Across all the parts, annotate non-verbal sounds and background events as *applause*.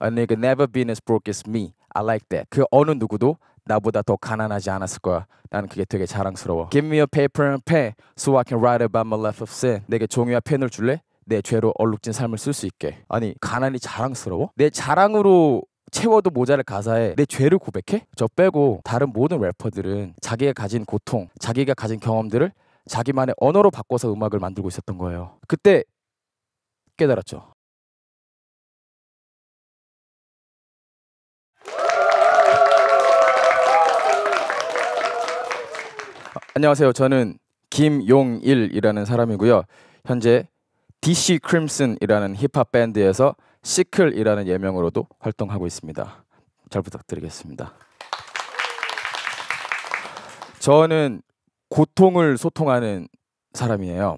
A nigga never been as broke as me. I like that. 그 어느 누구도 나보다 더 가난하지 않았을 거야. 나는 그게 되게 자랑스러워. Give me a paper and pen so I can write about my life of sin. 내게 종이와 펜을 줄래? 내 죄로 얼룩진 삶을 쓸 수 있게. 아니 가난이 자랑스러워? 내 자랑으로 채워도 모자랄 가사에 내 죄를 고백해? 저 빼고 다른 모든 래퍼들은 자기가 가진 고통, 자기가 가진 경험들을 자기만의 언어로 바꿔서 음악을 만들고 있었던 거예요. 그때 깨달았죠. 안녕하세요. 저는 김용일이라는 사람이고요. 현재 DC c r i m s o n 이라는 힙합 밴드에서 시클이라는 예명으로도 활동하고 있습니다. 잘 부탁드리겠습니다. 저는 고통을 소통하는 사람이에요.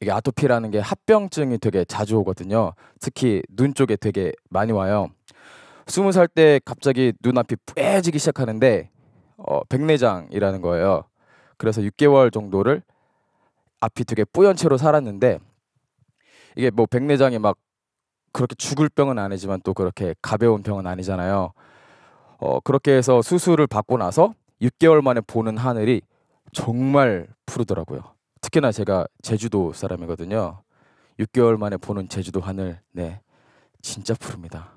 이게 아토피라는 게 합병증이 되게 자주 오거든요. 특히 눈 쪽에 되게 많이 와요. 스무 살 때 갑자기 눈앞이 뿌얘지기 시작하는데 어, 백내장이라는 거예요. 그래서 6개월 정도를 앞이 되게 뿌연 채로 살았는데 이게 뭐 백내장이 막 그렇게 죽을 병은 아니지만 또 그렇게 가벼운 병은 아니잖아요. 어, 그렇게 해서 수술을 받고 나서 6개월 만에 보는 하늘이 정말 푸르더라고요. 특히나 제가 제주도 사람이거든요. 6개월 만에 보는 제주도 하늘, 네, 진짜 푸릅니다.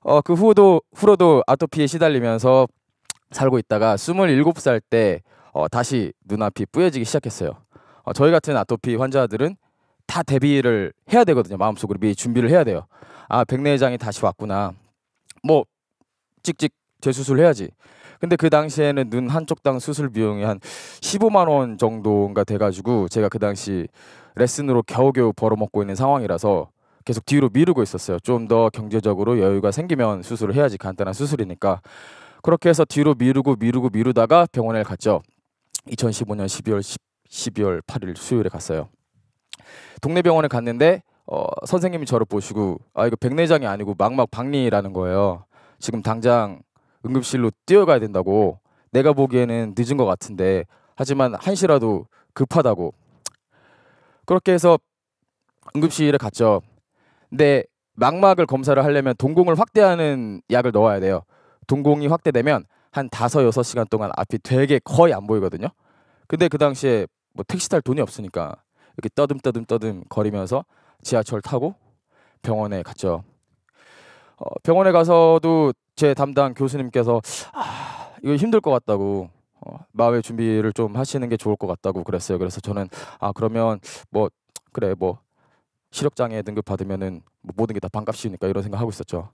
어, 그 후도 후로도 아토피에 시달리면서 살고 있다가 27살 때 어, 다시 눈앞이 뿌얘지기 시작했어요. 어, 저희 같은 아토피 환자들은 다 대비를 해야 되거든요. 마음속으로 미리 준비를 해야 돼요. 아 백내장이 다시 왔구나. 뭐 찍찍 재수술 해야지. 근데 그 당시에는 눈 한쪽 당 수술 비용이 한 15만 원 정도가 돼가지고 제가 그 당시 레슨으로 겨우겨우 벌어먹고 있는 상황이라서 계속 뒤로 미루고 있었어요. 좀 더 경제적으로 여유가 생기면 수술을 해야지 간단한 수술이니까. 그렇게 해서 뒤로 미루고 미루고 미루다가 병원에 갔죠. 2015년 12월 10, 12월 8일 수요일에 갔어요. 동네 병원에 갔는데 어, 선생님이 저를 보시고 아 이거 백내장이 아니고 망막 박리라는 거예요. 지금 당장 응급실로 뛰어가야 된다고 내가 보기에는 늦은 것 같은데 하지만 한시라도 급하다고 그렇게 해서 응급실에 갔죠. 근데 망막을 검사를 하려면 동공을 확대하는 약을 넣어야 돼요. 동공이 확대되면 한 다섯 여섯 시간 동안 앞이 되게 거의 안 보이거든요. 근데 그 당시에 뭐 택시 탈 돈이 없으니까 이렇게 떠듬떠듬 떠듬 거리면서 지하철 타고 병원에 갔죠. 어, 병원에 가서도 제 담당 교수님께서 아, 이거 힘들 것 같다고 어, 마음의 준비를 좀 하시는 게 좋을 것 같다고 그랬어요. 그래서 저는 아 그러면 뭐 그래 뭐 시력장애 등급 받으면은 뭐 모든 게 다 반값이니까 이런 생각하고 있었죠.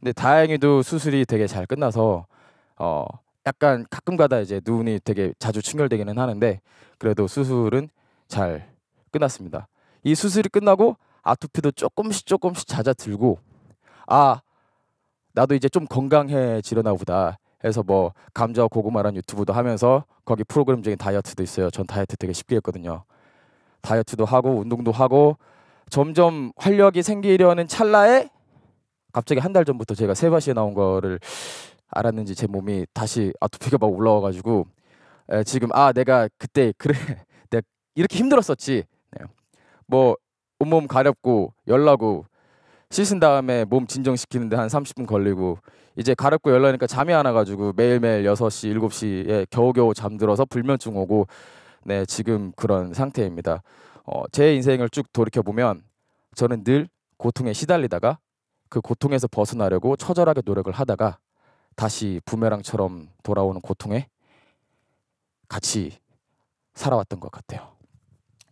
근데 다행히도 수술이 되게 잘 끝나서 어 약간 가끔가다 이제 눈이 되게 자주 충혈되기는 하는데 그래도 수술은 잘 끝났습니다. 이 수술이 끝나고 아토피도 조금씩 조금씩 잦아들고 아 나도 이제 좀 건강해지려나 보다 해서 뭐 감자와 고구마란 유튜브도 하면서 거기 프로그램 중에 다이어트도 있어요. 전 다이어트 되게 쉽게 했거든요. 다이어트도 하고 운동도 하고 점점 활력이 생기려는 찰나에 갑자기 한 달 전부터 제가 세바시에 나온 거를 알았는지 제 몸이 다시 아토피가 막 올라와가지고 에, 지금 아 내가 그때 그래 *laughs* 내가 이렇게 힘들었었지 네. 뭐 온몸 가렵고 열나고 씻은 다음에 몸 진정시키는데 한 30분 걸리고 이제 가렵고 열나니까 잠이 안 와가지고 매일매일 6시 7시에 겨우겨우 잠들어서 불면증 오고 네 지금 그런 상태입니다 어, 제 인생을 쭉 돌이켜보면 저는 늘 고통에 시달리다가 그 고통에서 벗어나려고 처절하게 노력을 하다가 다시 부메랑처럼 돌아오는 고통에 같이 살아왔던 것 같아요.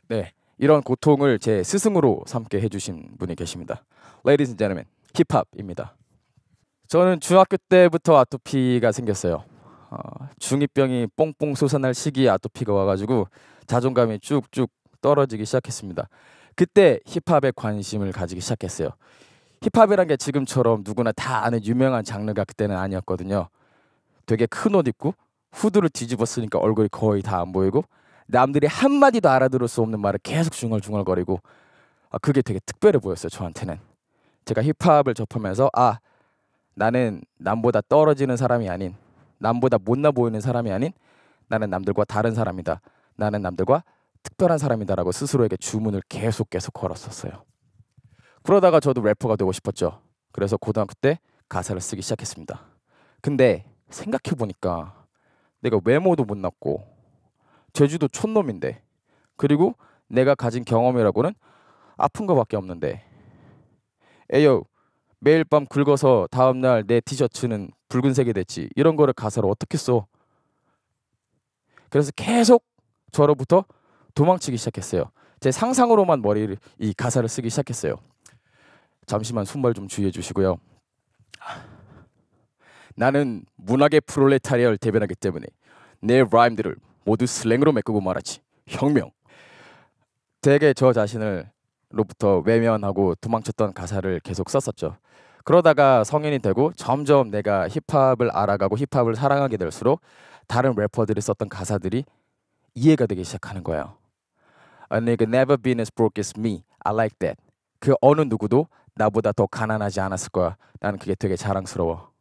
네, 이런 고통을 제 스승으로 삼게 해주신 분이 계십니다. Ladies and gentlemen, 힙합입니다. 저는 중학교 때부터 아토피가 생겼어요. 어, 중이병이 뽕뽕 솟아날 시기에 아토피가 와가지고 자존감이 쭉쭉 떨어지기 시작했습니다. 그때 힙합에 관심을 가지기 시작했어요. 힙합이란 게 지금처럼 누구나 다 아는 유명한 장르가 그때는 아니었거든요. 되게 큰 옷 입고 후드를 뒤집어 쓰니까 얼굴이 거의 다 안 보이고 남들이 한마디도 알아들을 수 없는 말을 계속 중얼중얼거리고 아, 그게 되게 특별해 보였어요 저한테는 제가 힙합을 접하면서 아 나는 남보다 떨어지는 사람이 아닌 남보다 못나 보이는 사람이 아닌 나는 남들과 다른 사람이다 나는 남들과 특별한 사람이다라고 스스로에게 주문을 계속 계속 걸었었어요 그러다가 저도 래퍼가 되고 싶었죠. 그래서 고등학교 때 가사를 쓰기 시작했습니다. 근데 생각해 보니까 내가 외모도 못났고 제주도 촌놈인데 그리고 내가 가진 경험이라고는 아픈 거밖에 없는데 에요 매일 밤 긁어서 다음날 내 티셔츠는 붉은색이 됐지 이런 거를 가사로 어떻게 써 그래서 계속 저로부터 도망치기 시작했어요 제 상상으로만 머리를 이 가사를 쓰기 시작했어요 잠시만 숨발좀 주의해 주시고요. 나는 문학의 프롤레타리아를 대변하기 때문에 내 라임들을 모두 슬랭으로 메꾸고 말하지. 혁명. 되게 저 자신을 로부터 외면하고 도망쳤던 가사를 계속 썼었죠. 그러다가 성인이 되고 점점 내가 힙합을 알아가고 힙합을 사랑하게 될수록 다른 래퍼들이 썼던 가사들이 이해가 되기 시작하는 거예요. A nigga never been as broke as me. I like that. 그 어느 누구도 나보다 더 가난하지 않았을 거야. 나는 그게 되게 자랑스러워.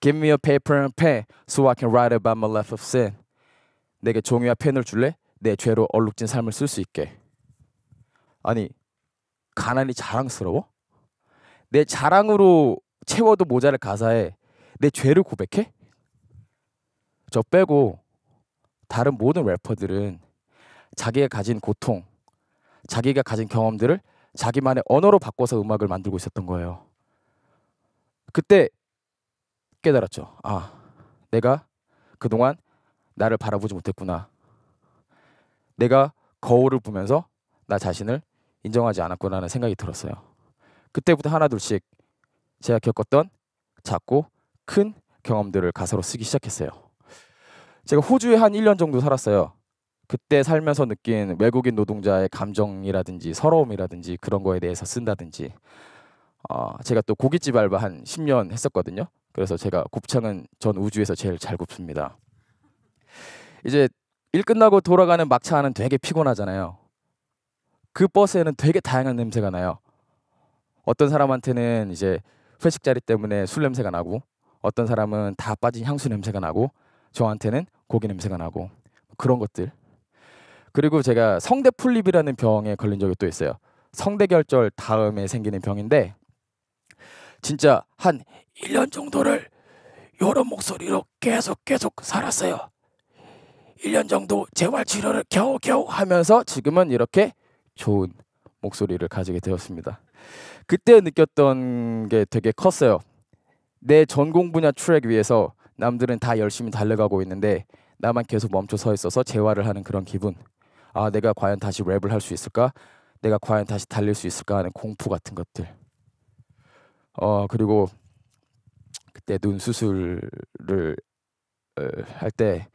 Give me a paper and pen so I can write about my life of sin. 내게 종이와 펜을 줄래? 내 죄로 얼룩진 삶을 쓸 수 있게. 아니, 가난이 자랑스러워? 내 자랑으로 채워도 모자랄 가사에 내 죄를 고백해? 저 빼고 다른 모든 래퍼들은 자기가 가진 고통, 자기가 가진 경험들을 자기만의 언어로 바꿔서 음악을 만들고 있었던 거예요. 그때 깨달았죠. 아, 내가 그동안 나를 바라보지 못했구나. 내가 거울을 보면서 나 자신을 인정하지 않았구나라는 생각이 들었어요. 그때부터 하나둘씩 제가 겪었던 작고 큰 경험들을 가사로 쓰기 시작했어요. 제가 호주에 한 1년 정도 살았어요. 그때 살면서 느낀 외국인 노동자의 감정이라든지 서러움이라든지 그런 거에 대해서 쓴다든지 어, 제가 또 고깃집 알바 한 10년 했었거든요. 그래서 제가 곱창은 전 우주에서 제일 잘 굽습니다. 이제 일 끝나고 돌아가는 막차는 되게 피곤하잖아요. 그 버스에는 되게 다양한 냄새가 나요. 어떤 사람한테는 이제 회식 자리 때문에 술 냄새가 나고 어떤 사람은 다 빠진 향수 냄새가 나고 저한테는 고기 냄새가 나고 그런 것들 그리고 제가 성대 풀립이라는 병에 걸린 적이 또 있어요. 성대결절 다음에 생기는 병인데 진짜 한 1년 정도를 이런 목소리로 계속 계속 살았어요. 1년 정도 재활 치료를 겨우겨우 하면서 지금은 이렇게 좋은 목소리를 가지게 되었습니다. 그때 느꼈던 게 되게 컸어요. 내 전공 분야 트랙 위해서 남들은 다 열심히 달려가고 있는데 나만 계속 멈춰 서 있어서 재활을 하는 그런 기분. 아 내가 과연 다시 랩을 할 수 있을까? 내가 과연 다시 달릴 수 있을까 하는 공포 같은 것들. 어 그리고 그때 눈 수술을 어, 할때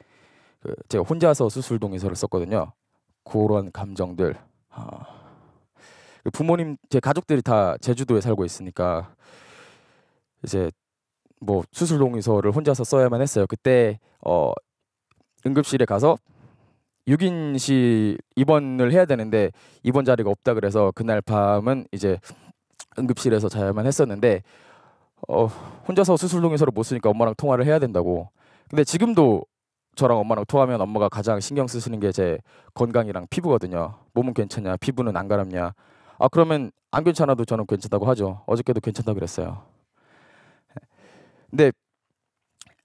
그 제가 혼자서 수술 동의서를 썼거든요. 그런 감정들. 아. 그 부모님 제 가족들이 다 제주도에 살고 있으니까 이제 뭐 수술 동의서를 혼자서 써야만 했어요. 그때 어 응급실에 가서 6인 시 입원을 해야 되는데 입원 자리가 없다 그래서 그날 밤은 이제 응급실에서 자야만 했었는데 어, 혼자서 수술동의서를 못 쓰니까 엄마랑 통화를 해야 된다고. 근데 지금도 저랑 엄마랑 통화하면 엄마가 가장 신경 쓰시는 게 제 건강이랑 피부거든요. 몸은 괜찮냐? 피부는 안 가렵냐? 아 그러면 안 괜찮아도 저는 괜찮다고 하죠. 어저께도 괜찮다 고 그랬어요. 근데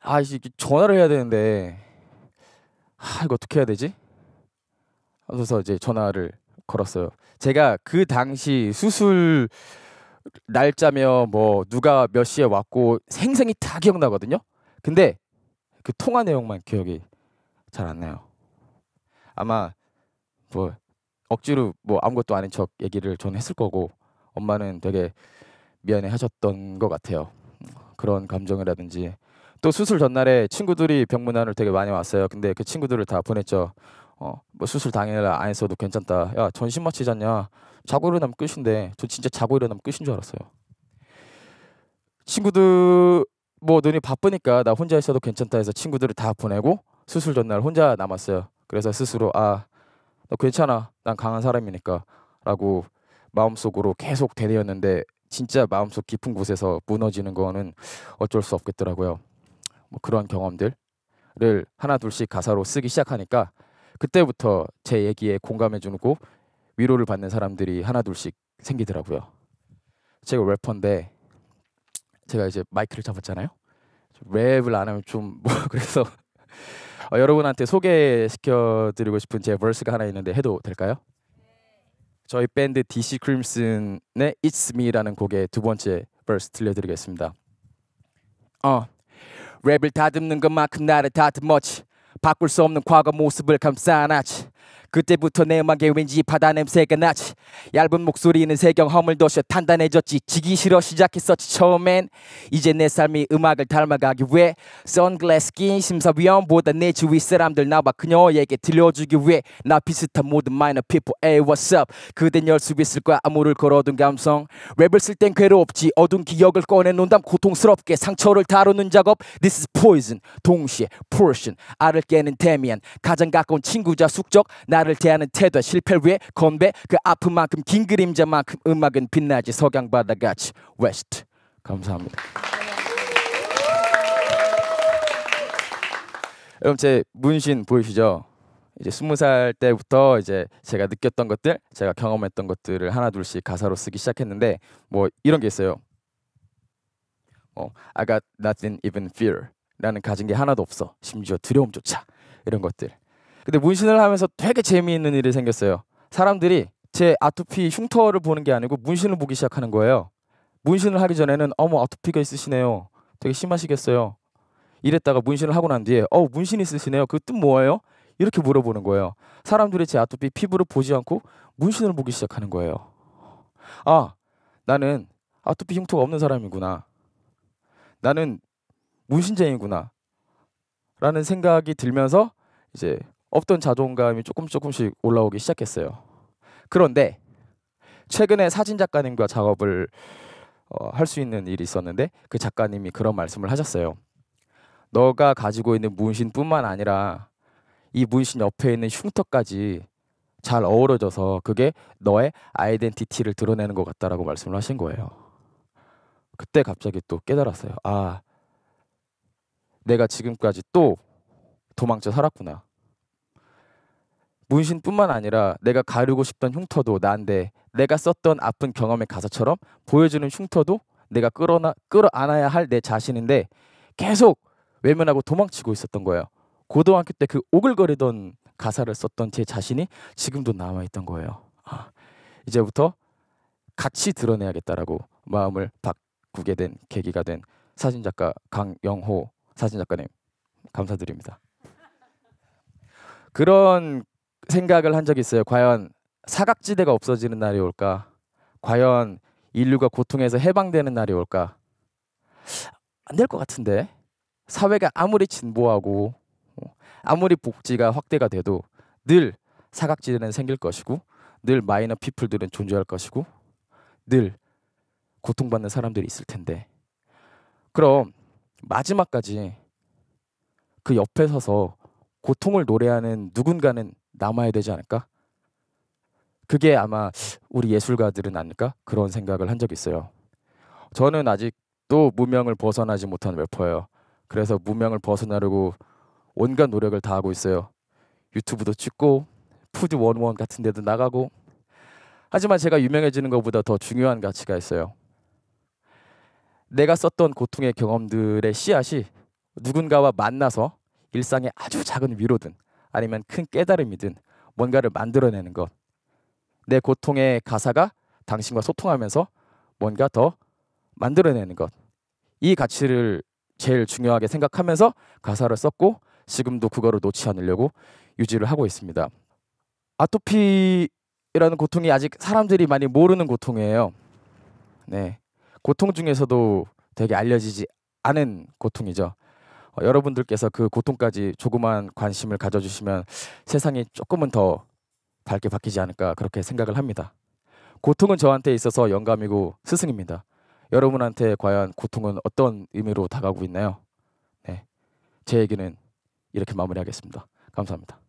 아 이제 전화를 해야 되는데 아 이거 어떻게 해야 되지? 하셔서 이제 전화를 걸었어요. 제가 그 당시 수술 날짜며 뭐 누가 몇 시에 왔고 생생히 다 기억나거든요. 근데 그 통화 내용만 기억이 잘 안 나요. 아마 뭐 억지로 뭐 아무것도 아닌 척 얘기를 전 했을 거고 엄마는 되게 미안해 하셨던 것 같아요. 그런 감정이라든지 또 수술 전날에 친구들이 병문안을 되게 많이 왔어요. 근데 그 친구들을 다 보냈죠. 어뭐 수술 당일 안 했어도 괜찮다. 야 전신 마취잤냐 자고 일어나면 끝인데 저 진짜 자고 일어나면 끝인 줄 알았어요. 친구들 뭐 눈이 바쁘니까 나 혼자 있어도 괜찮다 해서 친구들을 다 보내고 수술 전날 혼자 남았어요. 그래서 스스로 아너 괜찮아 난 강한 사람이니까라고 마음속으로 계속 대뇌었는데 진짜 마음속 깊은 곳에서 무너지는 거는 어쩔 수 없겠더라고요. 뭐 그런 경험들을 하나 둘씩 가사로 쓰기 시작하니까 그때부터 제 얘기에 공감해주고 위로를 받는 사람들이 하나 둘씩 생기더라고요. 제가 래퍼인데 제가 이제 마이크를 잡았잖아요. 랩을 안 하면 좀 뭐 *laughs* 그래서 어, 여러분한테 소개시켜드리고 싶은 제 v e s 가 하나 있는데 해도 될까요? 저희 밴드 DC 크림슨의 It's Me라는 곡의 두 번째 v e s 들려드리겠습니다. 어 랩을 다듬는 것만큼 나를 다듬었지 바꿀 수 없는 과거 모습을 감싸 안았지 그때부터 내 음악에 왠지 바다 냄새가 나지 얇은 목소리는 세경 허물도셔 단단해졌지 지기 싫어 시작했었지 처음엔 이제 내 삶이 음악을 닮아가기 위해 선글라스 낀 심사위원보다 내 주위 사람들 나와 그녀에게 들려주기 위해 나 비슷한 모든 minor p e o p 그댄 열수 있을 거야 아무를 걸어둔 감성 랩을 쓸 땐 괴롭지 어두운 기억을 꺼내놓는담 고통스럽게 상처를 다루는 작업 This is poison 동시에 portion 알을 깨는 데미안 가장 가까운 친구자 숙적 나를 대하는 태도와 실패 를위해 건배 그 아픔만큼 긴 그림자만큼 음악은 빛나지 석양바다같이 웨스트 감사합니다 여러분 제 문신 보이시죠? 이제 스무 살 때부터 이제 제가 느꼈던 것들, 제가 경험했던 것들을 하나 둘씩 가사로 쓰기 시작했는데 뭐 이런 게 있어요. 어, I got nothing even fear라는 가진 게 하나도 없어. 심지어 두려움조차 이런 것들. 근데 문신을 하면서 되게 재미있는 일이 생겼어요. 사람들이 제 아토피 흉터를 보는 게 아니고 문신을 보기 시작하는 거예요. 문신을 하기 전에는 어머 아토피가 있으시네요. 되게 심하시겠어요. 이랬다가 문신을 하고 난 뒤에 어 문신 있으시네요. 그 뜻 뭐예요? 이렇게 물어보는 거예요. 사람들이 제 아토피 피부를 보지 않고 문신을 보기 시작하는 거예요. 아 나는 아토피 흉터가 없는 사람이구나. 나는 문신쟁이구나. 라는 생각이 들면서 이제 없던 자존감이 조금 조금씩 올라오기 시작했어요. 그런데 최근에 사진 작가님과 작업을 어, 할수 있는 일이 있었는데 그 작가님이 그런 말씀을 하셨어요. 너가 가지고 있는 문신뿐만 아니라 이 문신 옆에 있는 흉터까지 잘 어우러져서 그게 너의 아이덴티티를 드러내는 것 같다라고 말씀을 하신 거예요. 그때 갑자기 또 깨달았어요. 아, 내가 지금까지 또 도망쳐 살았구나. 문신뿐만 아니라 내가 가르고 싶던 흉터도 나인데 내가 썼던 아픈 경험의 가사처럼 보여주는 흉터도 내가 끌어나 끌어안아야 할 내 자신인데 계속 외면하고 도망치고 있었던 거예요. 고등학교 때 그 오글거리던 가사를 썼던 제 자신이 지금도 남아 있던 거예요. 아, 이제부터 같이 드러내야겠다라고 마음을 바꾸게 된 계기가 된 사진작가 강영호 사진작가님 감사드립니다. 그런 생각을 한 적이 있어요. 과연 사각지대가 없어지는 날이 올까? 과연 인류가 고통에서 해방되는 날이 올까? 안 될 것 같은데. 사회가 아무리 진보하고 어, 아무리 복지가 확대가 돼도 늘 사각지대는 생길 것이고 늘 마이너 피플들은 존재할 것이고 늘 고통받는 사람들이 있을 텐데 그럼 마지막까지 그 옆에 서서 고통을 노래하는 누군가는 남아야 되지 않을까? 그게 아마 우리 예술가들은 아닐까? 그런 생각을 한 적이 있어요. 저는 아직도 무명을 벗어나지 못한 래퍼예요. 그래서 무명을 벗어나려고 온갖 노력을 다하고 있어요. 유튜브도 찍고 푸드 원원 같은 데도 나가고 하지만 제가 유명해지는 것보다 더 중요한 가치가 있어요. 내가 썼던 고통의 경험들의 씨앗이 누군가와 만나서 일상의 아주 작은 위로든 아니면 큰 깨달음이든 뭔가를 만들어내는 것. 내 고통의 가사가 당신과 소통하면서 뭔가 더 만들어내는 것. 이 가치를 제일 중요하게 생각하면서 가사를 썼고 지금도 그거를 놓지 않으려고 유지를 하고 있습니다. 아토피라는 고통이 아직 사람들이 많이 모르는 고통이에요. 네. 고통 중에서도 되게 알려지지 않은 고통이죠. 어, 여러분들께서 그 고통까지 조그만 관심을 가져주시면 세상이 조금은 더 밝게 바뀌지 않을까 그렇게 생각을 합니다. 고통은 저한테 있어서 영감이고 스승입니다. 여러분한테 과연 고통은 어떤 의미로 다가오고 있나요? 네. 제 얘기는 이렇게 마무리하겠습니다. 감사합니다.